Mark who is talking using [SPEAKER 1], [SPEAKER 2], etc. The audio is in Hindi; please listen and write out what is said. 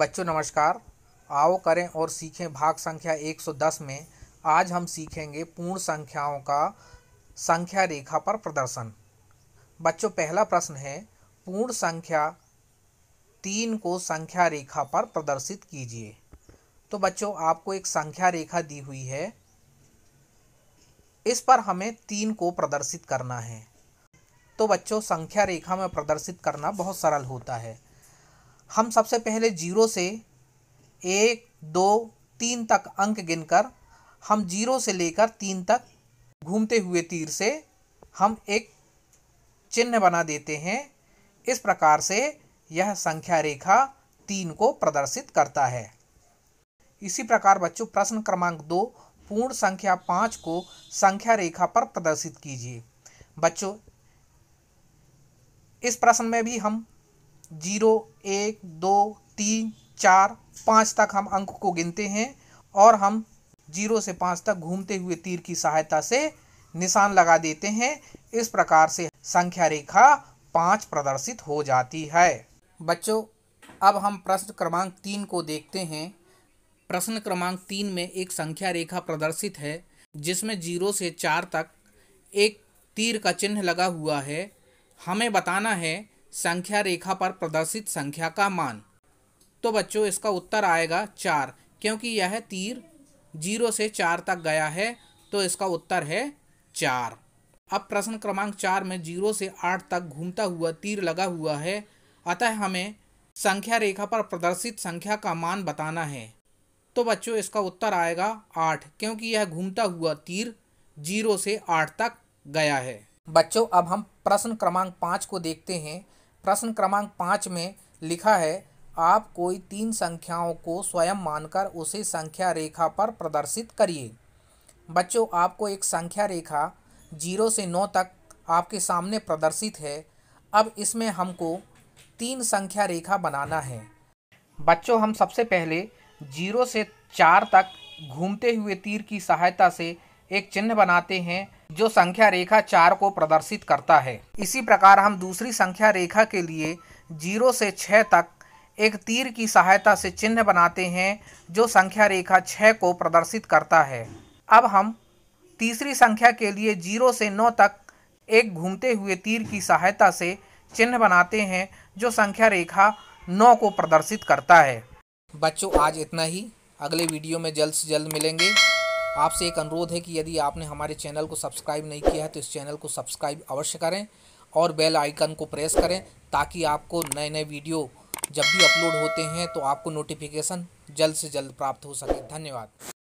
[SPEAKER 1] बच्चों नमस्कार आओ करें और सीखें भाग संख्या 110 में आज हम सीखेंगे पूर्ण संख्याओं का संख्या रेखा पर प्रदर्शन बच्चों पहला प्रश्न है पूर्ण संख्या तीन को संख्या रेखा पर प्रदर्शित कीजिए तो बच्चों आपको एक संख्या रेखा दी हुई है इस पर हमें तीन को प्रदर्शित करना है तो बच्चों संख्या रेखा में प्रदर्शित करना बहुत सरल होता है हम सबसे पहले जीरो से एक दो तीन तक अंक गिनकर हम जीरो से लेकर तीन तक घूमते हुए तीर से हम एक चिन्ह बना देते हैं इस प्रकार से यह संख्या रेखा तीन को प्रदर्शित करता है इसी प्रकार बच्चों प्रश्न क्रमांक दो पूर्ण संख्या पाँच को संख्या रेखा पर प्रदर्शित कीजिए बच्चों इस प्रश्न में भी हम जीरो एक दो तीन चार पाँच तक हम अंक को गिनते हैं और हम जीरो से पाँच तक घूमते हुए तीर की सहायता से निशान लगा देते हैं इस प्रकार से संख्या रेखा पाँच प्रदर्शित हो जाती है बच्चों अब हम प्रश्न क्रमांक तीन को देखते हैं प्रश्न क्रमांक तीन में एक संख्या रेखा प्रदर्शित है जिसमें जीरो से चार तक एक तीर का चिन्ह लगा हुआ है हमें बताना है संख्या रेखा पर प्रदर्शित संख्या का मान तो बच्चों इसका उत्तर आएगा चार क्योंकि यह तीर जीरो से चार तक गया है तो इसका उत्तर है चार अब प्रश्न क्रमांक चार में जीरो से आठ तक घूमता हुआ तीर लगा हुआ है अतः हमें संख्या रेखा पर प्रदर्शित संख्या का मान बताना है तो बच्चों इसका उत्तर आएगा आठ क्योंकि यह घूमता हुआ तीर जीरो से आठ तक गया है बच्चों अब हम प्रश्न क्रमांक पाँच को देखते हैं प्रश्न क्रमांक पाँच में लिखा है आप कोई तीन संख्याओं को स्वयं मानकर उसे संख्या रेखा पर प्रदर्शित करिए बच्चों आपको एक संख्या रेखा जीरो से नौ तक आपके सामने प्रदर्शित है अब इसमें हमको तीन संख्या रेखा बनाना है बच्चों हम सबसे पहले जीरो से चार तक घूमते हुए तीर की सहायता से एक चिन्ह बनाते हैं जो संख्या रेखा चार को प्रदर्शित करता है इसी प्रकार हम दूसरी संख्या रेखा के लिए जीरो से छः तक एक तीर की सहायता से चिन्ह बनाते हैं जो संख्या रेखा छः को प्रदर्शित करता है अब हम तीसरी संख्या के लिए जीरो से नौ तक एक घूमते हुए तीर की सहायता से चिन्ह बनाते हैं जो संख्या रेखा नौ को प्रदर्शित करता है बच्चों आज इतना ही अगले वीडियो में जल्द से जल्द मिलेंगे आपसे एक अनुरोध है कि यदि आपने हमारे चैनल को सब्सक्राइब नहीं किया है तो इस चैनल को सब्सक्राइब अवश्य करें और बेल आइकन को प्रेस करें ताकि आपको नए नए वीडियो जब भी अपलोड होते हैं तो आपको नोटिफिकेशन जल्द से जल्द प्राप्त हो सके धन्यवाद